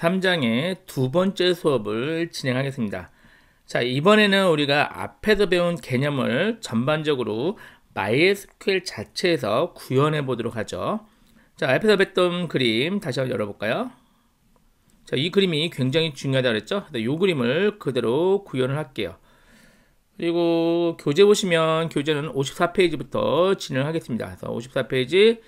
3장의 두 번째 수업을 진행하겠습니다. 자, 이번에는 우리가 앞에서 배운 개념을 전반적으로 MySQL 자체에서 구현해 보도록 하죠. 자, 앞에서 뵀던 그림 다시 한번 열어볼까요? 자, 이 그림이 굉장히 중요하다고 그랬죠? 이 그림을 그대로 구현을 할게요. 그리고 교재 보시면 교재는 54페이지부터 진행하겠습니다. 그래서 54페이지,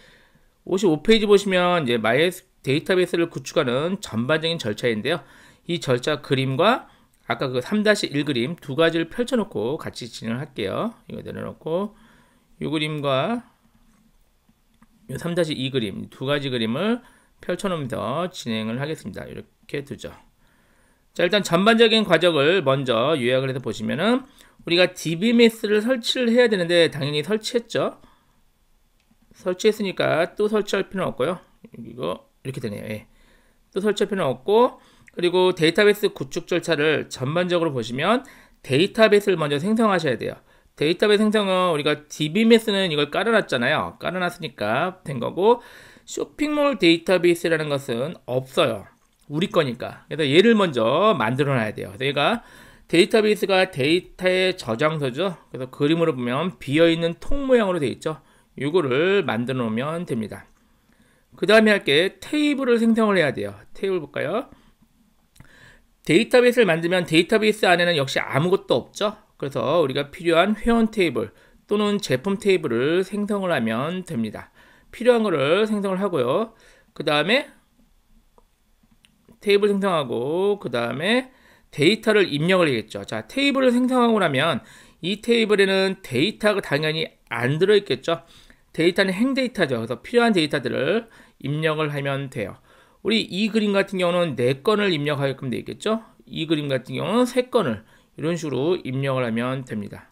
55페이지 보시면 이제 MySQL 데이터베이스를 구축하는 전반적인 절차인데요. 이 절차 그림과 아까 그 3-1 그림 두 가지를 펼쳐놓고 같이 진행을 할게요. 이거 내려놓고 이 그림과 이3-2 그림 두 가지 그림을 펼쳐놓으면서 진행을 하겠습니다. 이렇게 두죠. 자 일단 전반적인 과정을 먼저 요약을 해서 보시면은 우리가 DBMS를 설치를 해야 되는데 당연히 설치했죠. 설치했으니까 또 설치할 필요는 없고요. 이거 이렇게 되네요. 예. 또 설치할 필요는 없고 그리고 데이터베이스 구축 절차를 전반적으로 보시면 데이터베이스를 먼저 생성하셔야 돼요. 데이터베이스 생성은 우리가 DBMS는 이걸 깔아놨잖아요. 깔아놨으니까 된 거고 쇼핑몰 데이터베이스라는 것은 없어요. 우리 거니까. 그래서 얘를 먼저 만들어놔야 돼요. 그래서 얘가 데이터베이스가 데이터의 저장소죠. 그래서 그림으로 보면 비어있는 통 모양으로 되어 있죠. 이거를 만들어 놓으면 됩니다. 그 다음에 할 게 테이블을 생성을 해야 돼요. 테이블 볼까요? 데이터베이스를 만들면 데이터베이스 안에는 역시 아무것도 없죠. 그래서 우리가 필요한 회원 테이블 또는 제품 테이블을 생성을 하면 됩니다. 필요한 거를 생성을 하고요. 그 다음에 테이블 생성하고 그 다음에 데이터를 입력을 해야겠죠. 자, 테이블을 생성하고 나면 이 테이블에는 데이터가 당연히 안 들어있겠죠. 데이터는 행데이터죠. 그래서 필요한 데이터들을 입력을 하면 돼요. 우리 이 그림 같은 경우는 4건을 입력하게끔 되어 있겠죠. 이 그림 같은 경우는 3건을 이런 식으로 입력을 하면 됩니다.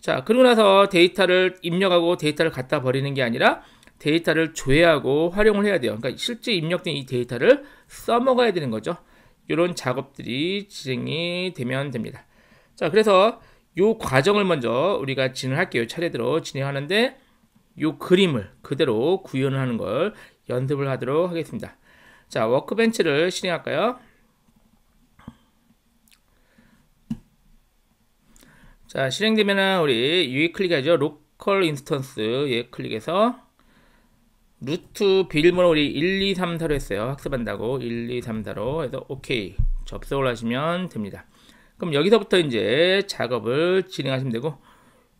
자, 그러고 나서 데이터를 입력하고 데이터를 갖다 버리는 게 아니라 데이터를 조회하고 활용을 해야 돼요. 그러니까 실제 입력된 이 데이터를 써먹어야 되는 거죠. 이런 작업들이 진행이 되면 됩니다. 자, 그래서 이 과정을 먼저 우리가 진행할게요. 차례대로 진행하는데 요 그림을 그대로 구현 하는 걸 연습을 하도록 하겠습니다. 자, 워크벤치를 실행할까요? 자, 실행되면은 우리 유익 클릭하죠. 로컬 인스턴스 예 클릭해서 루트 비밀번호 우리 1, 2, 3, 4로 했어요. 학습한다고 1, 2, 3, 4로 해서 오케이 접속을 하시면 됩니다. 그럼 여기서부터 이제 작업을 진행하시면 되고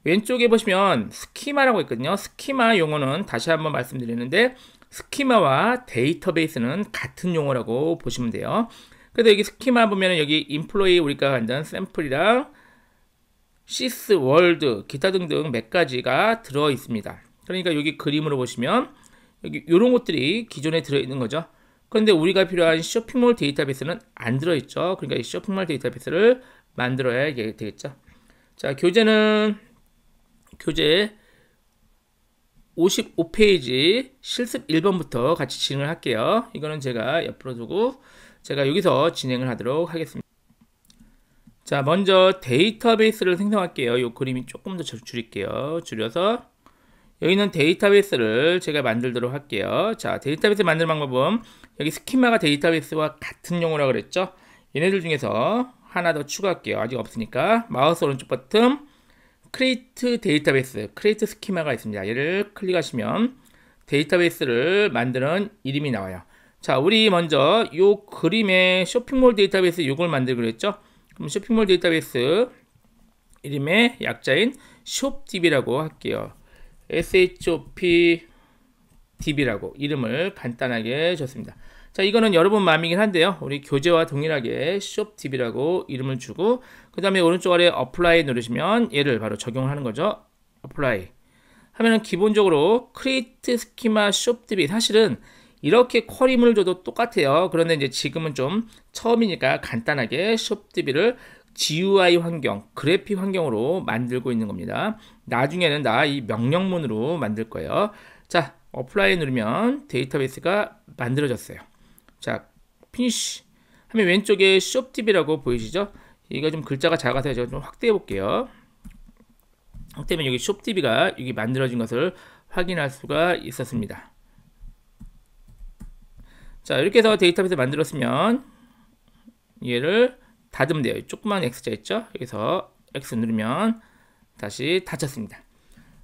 왼쪽에 보시면 스키마라고 있거든요. 스키마 용어는 다시 한번 말씀드리는데 스키마와 데이터베이스는 같은 용어라고 보시면 돼요. 그래서 여기 스키마 보면은 여기 인플로이 우리가 간단 샘플이랑 시스 월드 기타 등등 몇 가지가 들어 있습니다. 그러니까 여기 그림으로 보시면 여기 이런 것들이 기존에 들어 있는 거죠. 그런데 우리가 필요한 쇼핑몰 데이터베이스는 안 들어 있죠. 그러니까 이 쇼핑몰 데이터베이스를 만들어야 되겠죠. 자, 교재는 교재 55페이지 실습 1번부터 같이 진행을 할게요. 이거는 제가 옆으로 두고 제가 여기서 진행을 하도록 하겠습니다. 자, 먼저 데이터베이스를 생성할게요. 요 그림이 조금 더 줄일게요. 줄여서 여기는 데이터베이스를 제가 만들도록 할게요. 자, 데이터베이스 만드는 방법은 여기 스키마가 데이터베이스와 같은 용어라 고 그랬죠? 얘네들 중에서 하나 더 추가할게요. 아직 없으니까 마우스 오른쪽 버튼 크레이트 데이터베이스, 크레이트 스키마가 있습니다. 얘를 클릭하시면 데이터베이스를 만드는 이름이 나와요. 자, 우리 먼저 요 그림의 쇼핑몰 데이터베이스 요걸 만들기로 했죠. 그럼 쇼핑몰 데이터베이스 이름의 약자인 s h o 라고 할게요. shopdb라고 이름을 간단하게 줬습니다. 자, 이거는 여러분 마음이긴 한데요. 우리 교재와 동일하게 시 t v 라고 이름을 주고 그 다음에 오른쪽 아래 apply 누르시면 얘를 바로 적용하는 거죠. 어플라이 하면은 기본적으로 크리 e a t e s c h e m 사실은 이렇게 쿼리문을 줘도 똑같아요. 그런데 이제 지금은 좀 처음이니까 간단하게 시 t v 를 GUI 환경, 그래피 환경으로 만들고 있는 겁니다. 나중에는 나 이 명령문으로 만들 거예요. 자, 어플라이 누르면 데이터베이스가 만들어졌어요. 자, 피니쉬 하면 왼쪽에 숍TV라고 보이시죠? 이거 좀 글자가 작아서 제가 좀 확대해 볼게요. 확대면 여기 숍TV가 여기 만들어진 것을 확인할 수가 있었습니다. 자, 이렇게 해서 데이터베이스 만들었으면 얘를 닫으면 돼요. 조그만 X자 있죠? 여기서 X 누르면 다시 닫혔습니다.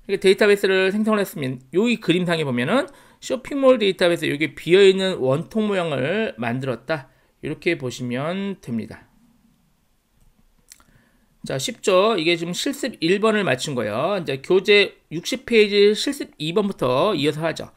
이렇게 데이터베이스를 생성을 했으면 여기 그림상에 보면은 쇼핑몰 데이터베이스 여기 비어있는 원통 모양을 만들었다. 이렇게 보시면 됩니다. 자, 쉽죠? 이게 지금 실습 1번을 마친 거예요. 이제 교재 60페이지 실습 2번부터 이어서 하죠.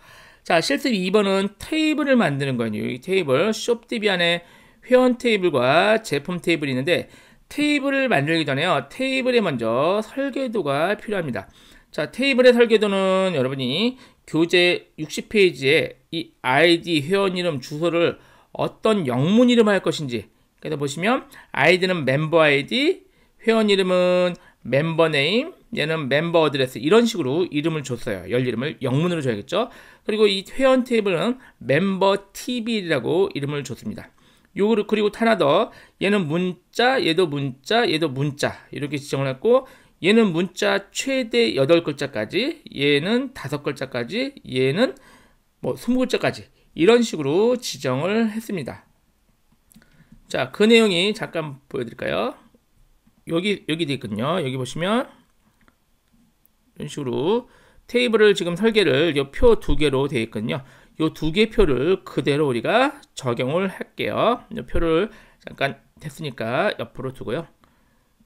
자, 실습 2번은 테이블을 만드는 거예요. 이 테이블, 쇼 d b 안에 회원 테이블과 제품 테이블이 있는데 테이블을 만들기 전에요. 테이블에 먼저 설계도가 필요합니다. 자, 테이블의 설계도는 여러분이 교재 60페이지에 이 아이디 회원 이름 주소를 어떤 영문 이름 할 것인지 그래서 보시면 아이디는 멤버 아이디 회원 이름은 멤버 네임 얘는 멤버 어드레스 이런 식으로 이름을 줬어요 열 이름을 영문으로 줘야겠죠 그리고 이 회원 테이블은 멤버 TV라고 이름을 줬습니다 요거를 그리고 하나 더 얘는 문자 얘도 문자 얘도 문자 이렇게 지정을 했고 얘는 문자 최대 8글자까지, 얘는 5글자까지, 얘는 뭐 20글자까지 이런 식으로 지정을 했습니다. 자, 그 내용이 잠깐 보여드릴까요? 여기 여기 있군요 여기 보시면 이런 식으로 테이블을 지금 설계를 이 표 두 개로 되어 있거든요. 이 두 개 표를 그대로 우리가 적용을 할게요. 이 표를 잠깐 됐으니까 옆으로 두고요.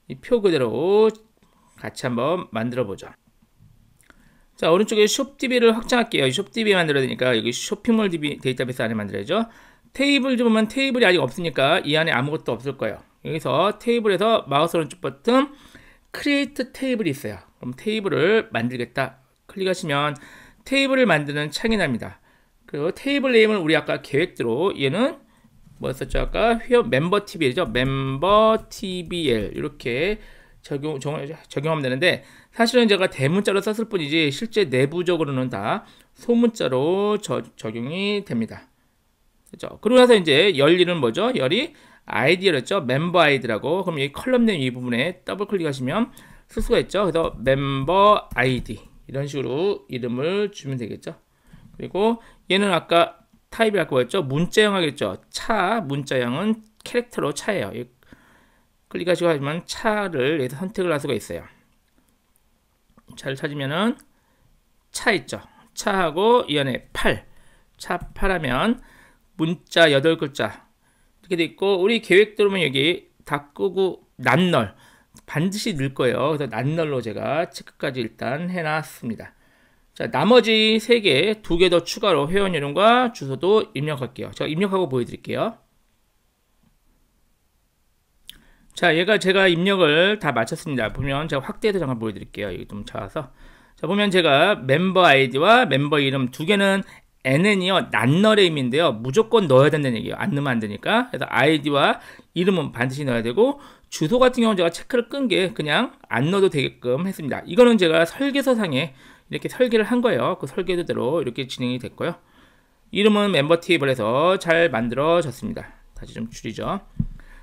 이 표 그대로 같이 한번 만들어 보죠. 자 오른쪽에 숍 t v 를 확장할게요. 이 t v b 만들어야 되니까 여기 쇼핑몰 DB 데이터베이스 안에 만들어야죠. 테이블 좀 보면 테이블이 아직 없으니까 이 안에 아무것도 없을 거예요. 여기서 테이블에서 마우스 오른쪽 버튼 크리에이트 테이블이 있어요. 그럼 테이블을 만들겠다. 클릭하시면 테이블을 만드는 창이 납니다. 그리고 테이블 네임을 우리 아까 계획대로 얘는 뭐였었죠? 아까 멤버 TBL이죠. 멤버 TBL 이렇게 적용, 적용하면 되는데 사실은 제가 대문자로 썼을 뿐이지 실제 내부적으로는 다 소문자로 저, 적용이 됩니다. 그렇죠? 그러고 나서 이제 열리는 뭐죠? 열이 아이디어였죠. 멤버 아이디라고. 그럼 이컬럼네이 부분에 더블 클릭하시면 쓸 수가 있죠. 그래서 멤버 아이디 이런 식으로 이름을 주면 되겠죠. 그리고 얘는 아까 타입이 아까 뭐였죠? 문자형 하겠죠. 차 문자형은 캐릭터로 차예요. 클릭하시고 하시면 차를 여기서 선택을 할 수가 있어요. 차를 찾으면은 차 있죠. 차하고 이안에 8. 차 8하면 문자 8글자 이렇게 돼 있고 우리 계획대로면 여기 닭구구 난널 반드시 넣을 거예요. 그래서 난널로 제가 체크까지 일단 해놨습니다. 자 나머지 3개, 2개 더 추가로 회원 이름과 주소도 입력할게요. 제가 입력하고 보여드릴게요. 자, 얘가 제가 입력을 다 마쳤습니다. 보면 제가 확대해서 잠깐 보여드릴게요. 여기 좀 잡아서. 자, 보면 제가 멤버 아이디와 멤버 이름 두 개는 n은요, 난너레임인데요. 무조건 넣어야 된다는 얘기예요. 안 넣으면 안 되니까. 그래서 아이디와 이름은 반드시 넣어야 되고, 주소 같은 경우는 제가 체크를 끈 게 그냥 안 넣어도 되게끔 했습니다. 이거는 제가 설계서상에 이렇게 설계를 한 거예요. 그 설계도대로 이렇게 진행이 됐고요. 이름은 멤버 테이블에서 잘 만들어졌습니다. 다시 좀 줄이죠.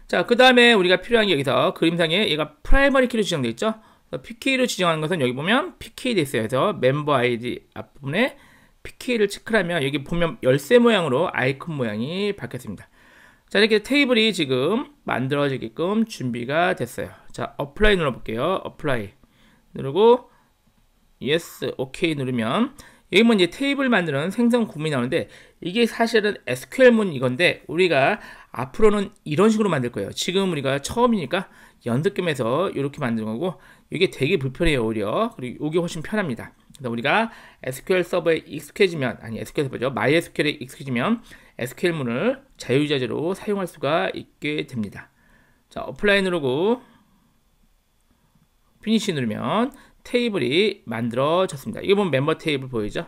자, 그 다음에 우리가 필요한 게 여기서 그림상에 얘가 프라이머리 키로 지정되어 있죠? PK로 지정하는 것은 여기 보면 PK 됐어요 그래서 멤버 아이디 앞부분에 PK를 체크하면 여기 보면 열쇠 모양으로 아이콘 모양이 바뀌었습니다. 자, 이렇게 테이블이 지금 만들어지게끔 준비가 됐어요. 자, 어플라이 눌러볼게요. 어플라이 누르고 yes, OK 누르면 여기 뭐 이제 테이블 만드는 생성 구문이 나오는데 이게 사실은 SQL문 이건데 우리가 앞으로는 이런 식으로 만들 거예요. 지금 우리가 처음이니까 연습 겸해서 이렇게 만든 거고 이게 되게 불편해요 오히려 그리고 이게 훨씬 편합니다. 그래서 우리가 SQL 서버에 익숙해지면 아니 SQL 서버죠 MySQL에 익숙해지면 SQL문을 자유자재로 사용할 수가 있게 됩니다. 자 어플라이 누르고 피니시 누르면 테이블이 만들어졌습니다. 이거 보면 멤버 테이블 보이죠?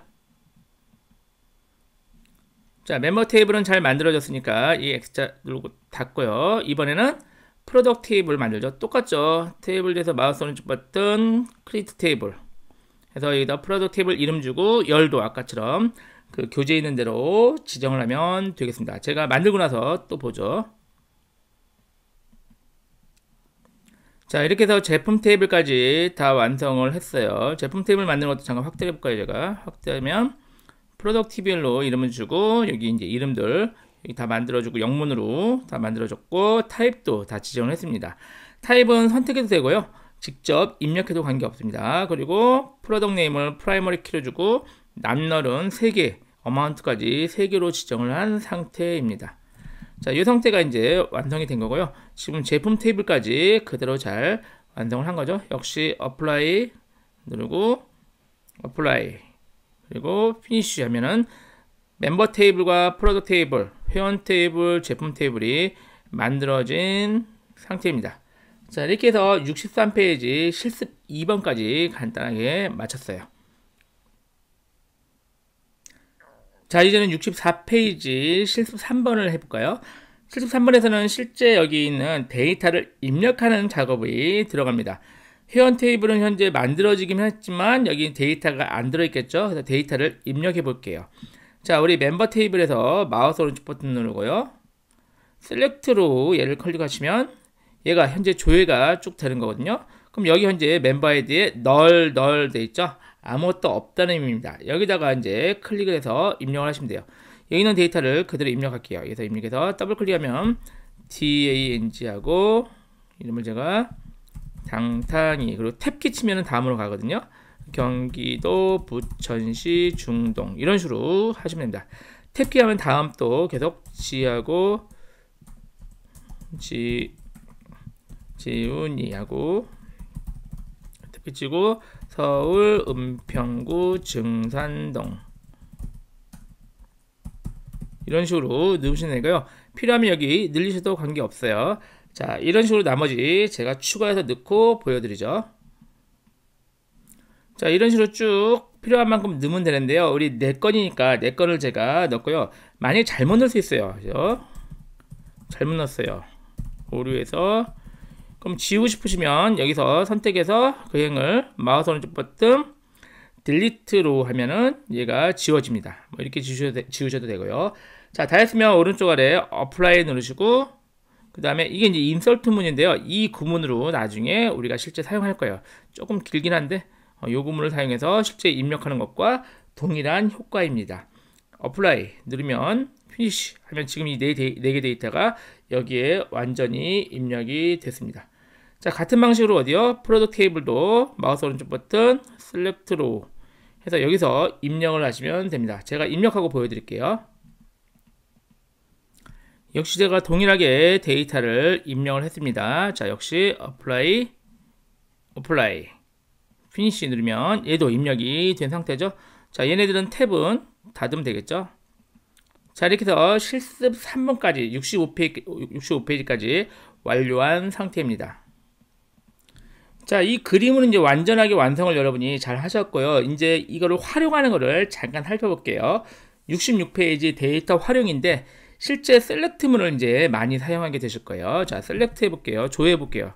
자, 멤버 테이블은 잘 만들어졌으니까 이 X자 누르고 닫고요. 이번에는 프로덕트 테이블 만들죠. 똑같죠. 테이블에서 마우스 오른쪽 버튼, 크리트 테이블. 해서 여기다 프로덕트 테이블 이름 주고 열도 아까처럼 그 교재 있는 대로 지정을 하면 되겠습니다. 제가 만들고 나서 또 보죠. 자 이렇게 해서 제품 테이블까지 다 완성을 했어요 제품 테이블 만드는 것도 잠깐 확대해 볼까요 제가 확대하면 프로덕트 TBL로 이름을 주고 여기 이제 이름들 여기 다 만들어주고 영문으로 다 만들어줬고 타입도 다 지정을 했습니다 타입은 선택해도 되고요 직접 입력해도 관계없습니다 그리고 프로덕트 네임을 프라이머리 키로 주고 남널은 3개 어마운트까지 3개로 지정을 한 상태입니다 자, 이 상태가 이제 완성이 된 거고요. 지금 제품 테이블까지 그대로 잘 완성을 한 거죠. 역시 apply 누르고 apply 그리고 finish 하면은 멤버 테이블과 프로덕트 테이블, 회원 테이블, 제품 테이블이 만들어진 상태입니다. 자, 이렇게 해서 63페이지 실습 2번까지 간단하게 마쳤어요. 자, 이제는 64페이지 실습 3번을 해볼까요? 73번에서는 실제 여기 있는 데이터를 입력하는 작업이 들어갑니다. 회원 테이블은 현재 만들어지긴 했지만 여기 데이터가 안 들어있겠죠. 그래서 데이터를 입력해 볼게요. 자, 우리 멤버 테이블에서 마우스 오른쪽 버튼 누르고요. 셀렉트로 얘를 클릭하시면 얘가 현재 조회가 쭉 되는 거거든요. 그럼 여기 현재 멤버 아이디에 널, 널돼 있죠? 아무것도 없다는 의미입니다. 여기다가 이제 클릭을 해서 입력을 하시면 돼요. 여기 있는 데이터를 그대로 입력할게요. 여기서 입력해서 더블 클릭하면 DANG하고 이름을 제가 당탄이 그리고 탭키 치면은 다음으로 가거든요. 경기도 부천시 중동 이런 식으로 하시면 됩니다. 탭키 하면 다음 또 계속 지하고 지 지훈이하고 탭키 치고 서울 은평구 증산동 이런 식으로 넣으시면 되고요. 필요하면 여기 늘리셔도 관계없어요. 자, 이런 식으로 나머지 제가 추가해서 넣고 보여드리죠. 자, 이런 식으로 쭉 필요한 만큼 넣으면 되는데요. 우리 내건이니까내건을 제가 넣고요. 만약에 잘못 넣을 수 있어요. 그죠? 잘못 넣었어요. 오류에서 그럼 지우고 싶으시면 여기서 선택해서 그 행을 마우스 오른쪽 버튼 딜리트로 하면은 얘가 지워집니다. 뭐 이렇게 지우셔도, 되, 지우셔도 되고요. 자, 다 했으면 오른쪽 아래 apply 누르시고 그 다음에 이게 이제 인설트 문인데요. 이 구문으로 나중에 우리가 실제 사용할 거예요. 조금 길긴 한데 이 어, 구문을 사용해서 실제 입력하는 것과 동일한 효과입니다. 어플라이 누르면 f i n 하면 지금 이 네개 네 데이터가 여기에 완전히 입력이 됐습니다. 자, 같은 방식으로 어디요? 프로덕트 테이블도 마우스 오른쪽 버튼 s e 트로 해서 여기서 입력을 하시면 됩니다. 제가 입력하고 보여드릴게요. 역시 제가 동일하게 데이터를 입력을 했습니다. 자, 역시 apply, apply, finish 누르면 얘도 입력이 된 상태죠. 자, 얘네들은 탭은 닫으면 되겠죠. 자, 이렇게 해서 실습 3번까지 65페이지, 65페이지까지 완료한 상태입니다. 자, 이 그림은 이제 완전하게 완성을 여러분이 잘 하셨고요. 이제 이거를 활용하는 거를 잠깐 살펴볼게요. 66페이지 데이터 활용인데 실제 셀렉트문을 이제 많이 사용하게 되실 거예요. 자, 셀렉트 해볼게요. 조회 해볼게요.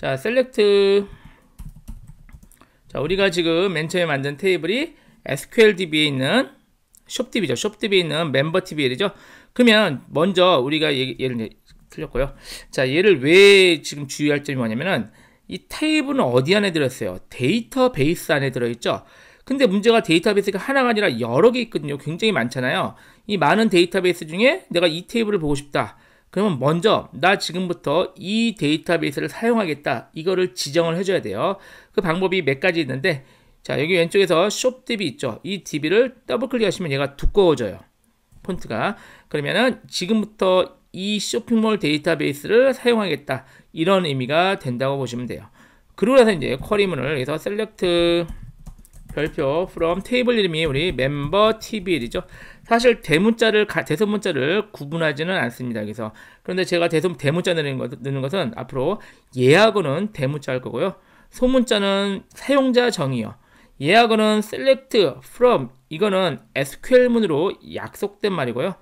자, 셀렉트. 자, 우리가 지금 맨 처음에 만든 테이블이 SQLDB에 있는 숍DB죠. 숍DB에 있는 멤버 TBL이죠. 그러면 먼저 우리가 얘, 얘를 틀렸고요. 자, 얘를 왜 지금 주의할 점이 뭐냐면은 이 테이블은 어디 안에 들었어요? 데이터베이스 안에 들어있죠. 근데 문제가 데이터베이스가 하나가 아니라 여러 개 있거든요. 굉장히 많잖아요. 이 많은 데이터베이스 중에 내가 이 테이블을 보고 싶다. 그러면 먼저 나 지금부터 이 데이터베이스를 사용하겠다. 이거를 지정을 해줘야 돼요. 그 방법이 몇 가지 있는데 자 여기 왼쪽에서 shop DB 있죠. 이 DB를 더블 클릭하시면 얘가 두꺼워져요. 폰트가 그러면은 지금부터 이 쇼핑몰 데이터베이스를 사용하겠다 이런 의미가 된다고 보시면 돼요 그러고 나서 이제 쿼리문을 여기서 셀렉트 별표 from 테이블 이름이 우리 멤버 t b l 이죠 사실 대문자를 대소문자를 구분하지는 않습니다. 그래서 그런데 제가 대소 대문자 넣는, 것, 넣는 것은 앞으로 예약어는 대문자 할 거고요. 소문자는 사용자 정의요. 예약어는 select from 이거는 SQL문으로 약속된 말이고요.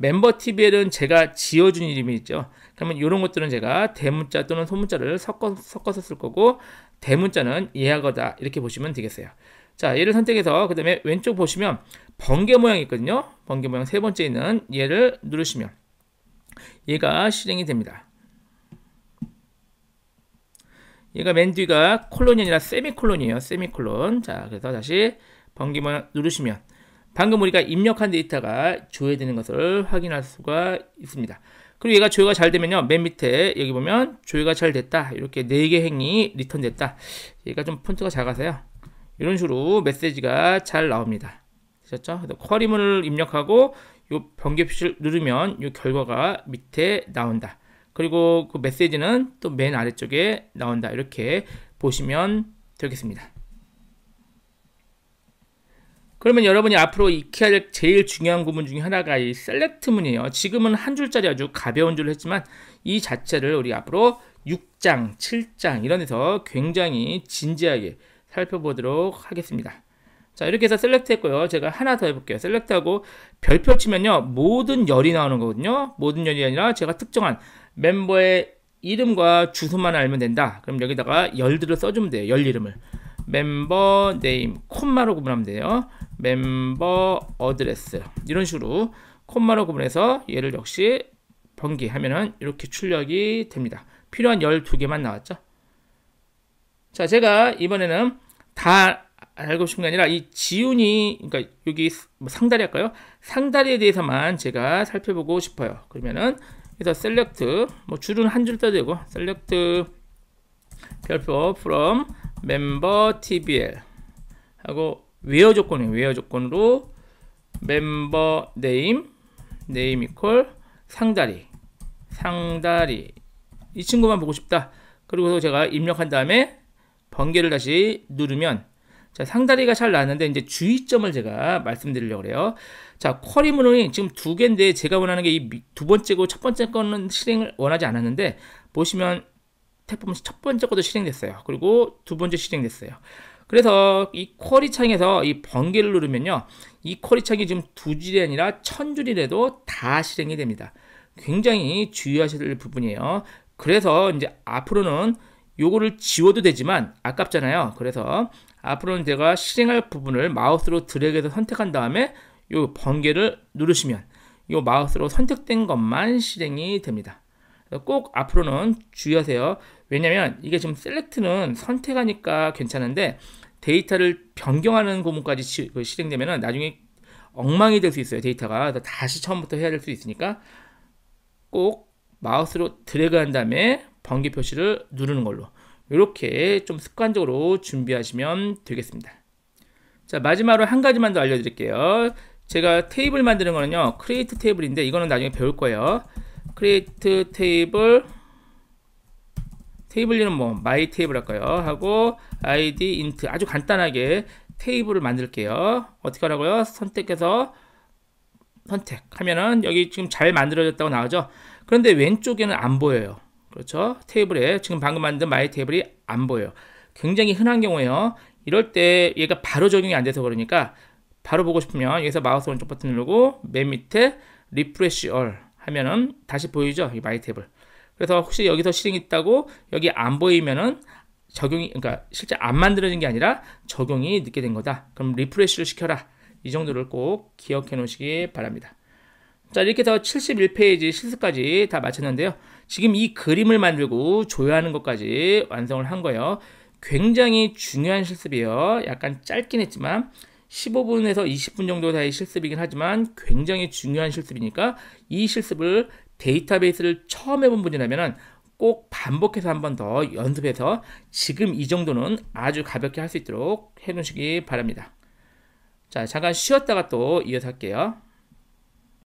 멤버 TBL은 제가 지어준 이름이 있죠. 그러면 이런 것들은 제가 대문자 또는 소문자를 섞어, 섞어서 쓸 거고 대문자는 예약어다 이렇게 보시면 되겠어요. 자, 얘를 선택해서 그 다음에 왼쪽 보시면 번개 모양이 있거든요. 번개 모양 세 번째 있는 얘를 누르시면 얘가 실행이 됩니다. 얘가 맨 뒤가 콜론이 아니라 세미콜론이에요. 세미콜론. 자, 그래서 다시 번개 모양 누르시면 방금 우리가 입력한 데이터가 조회되는 것을 확인할 수가 있습니다. 그리고 얘가 조회가 잘 되면요. 맨 밑에 여기 보면 조회가 잘 됐다. 이렇게 4개 행이 리턴 됐다. 얘가 좀 폰트가 작아서요. 이런 식으로 메시지가 잘 나옵니다. 되셨죠? 쿼리문을 입력하고 이 변경 표시를 누르면 이 결과가 밑에 나온다. 그리고 그 메시지는 또 맨 아래쪽에 나온다. 이렇게 보시면 되겠습니다. 그러면 여러분이 앞으로 익혀야 될 제일 중요한 구문 중에 하나가 이 셀렉트문이에요. 지금은 한 줄짜리 아주 가벼운 줄을 했지만 이 자체를 우리 앞으로 6장, 7장 이런 데서 굉장히 진지하게 살펴보도록 하겠습니다. 자 이렇게 해서 셀렉트 했고요. 제가 하나 더 해볼게요. 셀렉트하고 별표 치면요. 모든 열이 나오는 거거든요. 모든 열이 아니라 제가 특정한 멤버의 이름과 주소만 알면 된다. 그럼 여기다가 열들을 써주면 돼요. 열 이름을. 멤버 네임 콤마로 구분하면 돼요. 멤버 어드레스 이런 식으로 콤마로 구분해서 얘를 역시 번개하면은 이렇게 출력이 됩니다. 필요한 열 두 개만 나왔죠. 자, 제가 이번에는 다 알고 싶은 게 아니라 이지훈이 그러니까 여기 뭐 상다리 할까요? 상다리에 대해서만 제가 살펴보고 싶어요. 그러면은 그래서 셀렉트 뭐 줄은 한 줄 떠도 되고 셀렉트 별표 from member tbl 하고 외어 조건이에요. 외어 조건으로 member name name equal 상다리 상다리 이 친구만 보고 싶다. 그리고 제가 입력한 다음에 번개를 다시 누르면 자, 상다리가 잘 나는데 이제 주의점을 제가 말씀드리려고 그래요. 자, 쿼리 문호이 지금 두 개인데 제가 원하는 게 이 두 번째고 첫 번째 거는 실행을 원하지 않았는데 보시면 탭 보면 첫 번째 것도 실행됐어요. 그리고 두 번째 실행됐어요. 그래서 이 쿼리 창에서 이 번개를 누르면요. 이 쿼리 창이 지금 두 줄이 아니라 천 줄이라도 다 실행이 됩니다. 굉장히 주의하셔야 될 부분이에요. 그래서 이제 앞으로는 요거를 지워도 되지만 아깝잖아요. 그래서 앞으로는 제가 실행할 부분을 마우스로 드래그해서 선택한 다음에 요 번개를 누르시면 요 마우스로 선택된 것만 실행이 됩니다. 꼭 앞으로는 주의하세요. 왜냐면 이게 지금 셀렉트는 선택하니까 괜찮은데 데이터를 변경하는 고문까지 시, 그 실행되면 나중에 엉망이 될 수 있어요. 데이터가. 다시 처음부터 해야 될 수 있으니까 꼭 마우스로 드래그한 다음에 번개 표시를 누르는 걸로 이렇게 좀 습관적으로 준비하시면 되겠습니다. 자 마지막으로 한 가지만 더 알려드릴게요. 제가 테이블 만드는 거는요. 크리에이트 테이블인데 이거는 나중에 배울 거예요. 크리에이트 테이블 테이블 이는뭐 마이 테이블 할까요? 하고 아이디 인트 아주 간단하게 테이블을 만들게요. 어떻게 하라고요? 선택해서 선택하면은 여기 지금 잘 만들어졌다고 나오죠? 그런데 왼쪽에는 안 보여요. 그렇죠? 테이블에 지금 방금 만든 마이 테이블이 안 보여요. 굉장히 흔한 경우에요 이럴 때 얘가 바로 적용이 안 돼서 그러니까 바로 보고 싶으면 여기서 마우스 오른쪽 버튼 누르고 맨 밑에 리프레쉬얼 하면은 다시 보이죠? 이 마이 테이블. 그래서 혹시 여기서 실행 있다고 여기 안 보이면은 적용이 그러니까 실제 안 만들어진 게 아니라 적용이 늦게 된 거다. 그럼 리프레쉬를 시켜라. 이 정도를 꼭 기억해 놓으시기 바랍니다. 자, 이렇게 해서 71페이지 실습까지 다 마쳤는데요. 지금 이 그림을 만들고 조여하는 것까지 완성을 한 거예요. 굉장히 중요한 실습이에요. 약간 짧긴 했지만 15분에서 20분 정도 사이 실습이긴 하지만 굉장히 중요한 실습이니까 이 실습을 데이터베이스를 처음 해본 분이라면 꼭 반복해서 한 번 더 연습해서 지금 이 정도는 아주 가볍게 할 수 있도록 해놓으시기 바랍니다. 자, 잠깐 쉬었다가 또 이어서 할게요.